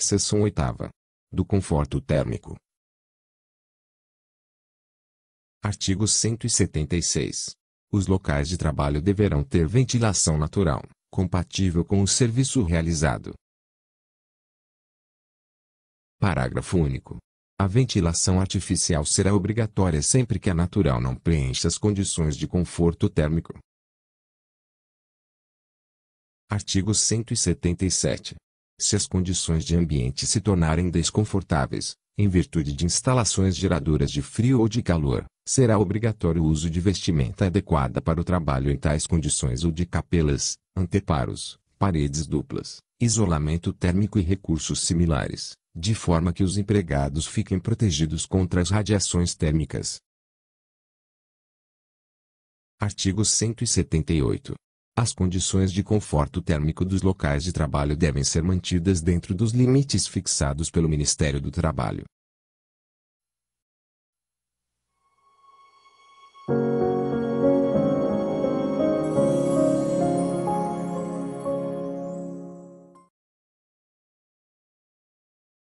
Seção oitava. Do conforto térmico. Artigo 176. Os locais de trabalho deverão ter ventilação natural, compatível com o serviço realizado. Parágrafo único. A ventilação artificial será obrigatória sempre que a natural não preencha as condições de conforto térmico. Artigo 177 se as condições de ambiente se tornarem desconfortáveis, em virtude de instalações geradoras de frio ou de calor, será obrigatório o uso de vestimenta adequada para o trabalho em tais condições ou de capelas, anteparos, paredes duplas, isolamento térmico e recursos similares, de forma que os empregados fiquem protegidos contra as radiações térmicas. Artigo 178. As condições de conforto térmico dos locais de trabalho devem ser mantidas dentro dos limites fixados pelo Ministério do Trabalho.